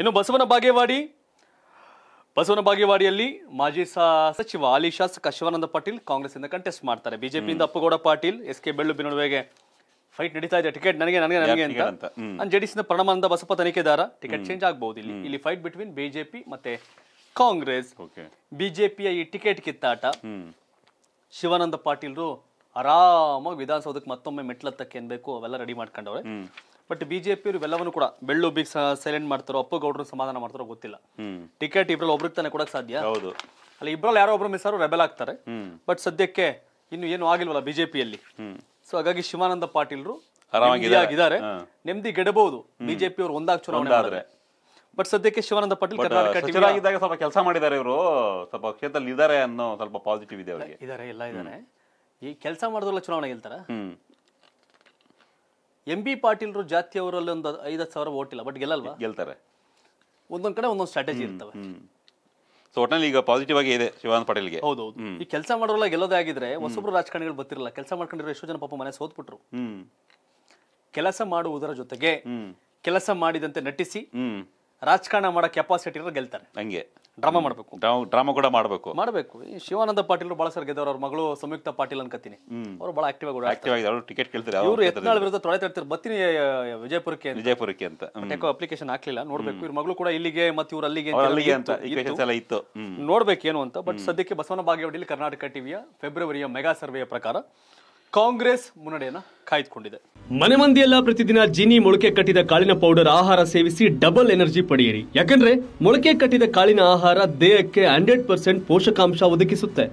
ಇನ್ನು ಬಸವನ ಬಾಗೇವಾಡಿ ಬಸವನ ಬಾಗೇವಾಡಿಯಲ್ಲಿ ಮಾಜಿ ಸಚಿವ ಹಾಲಿ ಶಾಸಕ ಶಿವಾನಂದ ಪಾಟೀಲ್ ಇಂದ ಕಂಟೆಸ್ಟ್ ಮಾಡ್ತಾರೆ ಬಿಜೆಪಿಯಿಂದ ಅಪ್ಪಗೌಡ ಪಾಟೀಲ್ ಎಸ್ ಕೆ ಬೆಳ್ಳು ನಡುವೆಗೆ ಫೈಟ್ ನಡೀತಾ ಇದೆ ಟಿಕೆಟ್ ನನಗೆ ನನಗೆ ನನಗೆ ಅಂತ ಡಿ ಸಿ ಪ್ರಣಮಾನಂದ ಬಸಪ್ಪ ತನಿಖೆದಾರ ಟಿಕೆಟ್ ಚೇಂಜ್ ಆಗಬಹುದು ಇಲ್ಲಿ ಇಲ್ಲಿ ಫೈಟ್ ಬಿಟ್ವೀನ್ ಬಿಜೆಪಿ ಮತ್ತೆ ಕಾಂಗ್ರೆಸ್ ಬಿಜೆಪಿಯ ಈ ಟಿಕೆಟ್ ಕಿತ್ತಾಟ ಶಿವಾನಂದ ಪಾಟೀಲ್ರು ಆರಾಮಾಗಿ ವಿಧಾನಸೌಧಕ್ಕೆ ಮತ್ತೊಮ್ಮೆ ಮೆಟ್ಲತ್ತಕ್ಕೆ ಬೇಕು ಅವೆಲ್ಲ ರೆಡಿ ಮಾಡ್ಕೊಂಡವ್ರೆ ಬಟ್ ಅವರು ಇವೆಲ್ಲವನ್ನು ಕೂಡ ಬೆಳ್ಳು ಬಿಗ್ ಸೈಲೆಂಟ್ ಮಾಡ್ತಾರೋ ಅಪ್ಪು ಗೌಡ್ರು ಸಮಾಧಾನ ಮಾಡ್ತಾರೋ ಗೊತ್ತಿಲ್ಲ ಟಿಕೆಟ್ ಇಬ್ರಲ್ಲಿ ಒಬ್ರಿಗೆ ತಾನೇ ಕೊಡಕ್ ಸಾಧ್ಯ ಹೌದು ಅಲ್ಲಿ ಇಬ್ರಲ್ಲಿ ಯಾರೋ ಒಬ್ರು ಮಿಸ್ ರೆಬೆಲ್ ಆಗ್ತಾರೆ ಬಟ್ ಸದ್ಯಕ್ಕೆ ಇನ್ನು ಏನು ಆಗಿಲ್ವಲ್ಲ ಬಿಜೆಪಿಯಲ್ಲಿ ಸೊ ಹಾಗಾಗಿ ಶಿವಾನಂದ ಪಾಟೀಲ್ರು ಇದ್ದಾರೆ ನೆಮ್ಮದಿ ಗೆಡಬಹುದು ಬಿಜೆಪಿ ಅವರು ಒಂದಾಗ ಚುನಾವಣೆ ಆದ್ರೆ ಬಟ್ ಸದ್ಯಕ್ಕೆ ಶಿವಾನಂದ ಪಾಟೀಲ್ ಕರ್ನಾಟಕ ಸ್ವಲ್ಪ ಕೆಲಸ ಮಾಡಿದ್ದಾರೆ ಇವರು ಸ್ವಲ್ಪ ಕ್ಷೇತ್ರದಲ್ಲಿ ಇದ್ದಾರೆ ಅನ್ನೋ ಸ್ವಲ್ಪ ಪಾಸಿಟಿವ್ ಇದೆ ಅವರಿಗೆ ಇದಾರೆ ಎಲ್ಲ ಇದ್ದಾರೆ ಈ ಕೆಲಸ ಮಾಡಿದ್ರಲ್ಲ ಚುನಾವಣೆ ಗೆಲ್ತಾರ ಎಂ ಬಿ ಪಾಟೀಲ್ರು ಜಾತಿಯವರಲ್ಲಿ ಒಂದು ಐದು ಸಾವಿರ ಓಟಿಲ್ಲ ಬಟ್ ಗೆಲ್ಲಲ್ವಾ ಗೆಲ್ತಾರೆ ಒಂದೊಂದ್ ಕಡೆ ಒಂದೊಂದು ಸ್ಟ್ರಾಟಜಿ ಇರ್ತವೆ ಸೊ ಒಟ್ಟಿನಲ್ಲಿ ಈಗ ಪಾಸಿಟಿವ್ ಆಗಿ ಇದೆ ಶಿವಾನಂದ ಪಾಟೀಲ್ಗೆ ಹೌದು ಈ ಕೆಲಸ ಮಾಡೋರೆಲ್ಲ ಗೆಲ್ಲೋದೇ ಆಗಿದ್ರೆ ಒಸೊಬ್ರು ರಾಜಕಾರಣಿಗಳು ಬರ್ತಿರಲ್ಲ ಕೆಲಸ ಮಾಡ್ಕೊಂಡಿರೋ ಎಷ್ಟೋ ಜನ ಪಾಪ ಮನೆ ಸೋತ್ಬಿಟ್ರು ಕೆಲಸ ಮಾಡುವುದರ ಜೊತೆಗೆ ಕೆಲಸ ಮಾಡಿದಂತೆ ನಟಿಸಿ ರಾಜಕಾರಣ ಮಾಡೋ ಕೆಪಾಸಿಟಿ ಇರೋ ಗೆಲ್ತಾರೆ ಹಂಗೆ ಡ್ರಾಮಾ ಮಾಡಬೇಕು ಡ್ರಾಮಾ ಕೂಡ ಮಾಡಬೇಕು ಮಾಡಬೇಕು ಈ ಶಿವಾನಂದ ಪಾಟೀಲ್ ಬಹಳ ಸರ್ ಗೆದ್ದವ್ರ ಅವ್ರ ಮಗಳು ಸಂಯುಕ್ತ ಪಾಟೀಲ್ ಅನ್ಕತ್ತೀನಿ ಅವರು ಬಹಳ ಆಕ್ಟಿವ್ ಆಗಿ ಆಕ್ಟಿವ್ ಆಗಿದೆ ಅವರು ಟಿಕೆಟ್ ಕೇಳ್ತಾರೆ ಇವರು ಯತ್ನಾಳ್ ವಿರುದ್ಧ ತೊಳೆ ತರ್ತಾರೆ ಬತ್ತಿನಿ ವಿಜಯಪುರಕ್ಕೆ ವಿಜಯಪುರಕ್ಕೆ ಅಂತ ಯಾಕೋ ಅಪ್ಲಿಕೇಶನ್ ಹಾಕ್ಲಿಲ್ಲ ನೋಡ್ಬೇಕು ಇವ್ರ ಮಗಳು ಕೂಡ ಇಲ್ಲಿಗೆ ಮತ್ತೆ ಇವ್ರು ಅಲ್ಲಿಗೆ ಅಲ್ಲಿಗೆ ಅಂತ ಎಲ್ಲ ಇತ್ತು ನೋಡ್ಬೇಕು ಏನು ಅಂತ ಬಟ್ ಸದ್ಯಕ್ಕೆ ಬಸವನ ಬಾಗೇವಾಡಿಯಲ್ಲಿ ಕರ್ನಾಟಕ ಟಿವಿಯ ಫೆಬ್ರವರಿಯ ಮೆಗಾ ಸರ್ವೆಯ ಪ್ರಕಾರ ಕಾಂಗ್ರೆಸ್ ಮುನ್ನಡೆಯನ್ನ ಕಾಯ್ದುಕೊಂಡಿದೆ ಮನೆ ಮಂದಿಯೆಲ್ಲ ಪ್ರತಿದಿನ ಜಿನಿ ಮೊಳಕೆ ಕಟ್ಟಿದ ಕಾಳಿನ ಪೌಡರ್ ಆಹಾರ ಸೇವಿಸಿ ಡಬಲ್ ಎನರ್ಜಿ ಪಡೆಯಿರಿ ಯಾಕಂದ್ರೆ ಮೊಳಕೆ ಕಟ್ಟಿದ ಕಾಳಿನ ಆಹಾರ ದೇಹಕ್ಕೆ ಹಂಡ್ರೆಡ್ ಪರ್ಸೆಂಟ್ ಪೋಷಕಾಂಶ ಒದಗಿಸುತ್ತೆ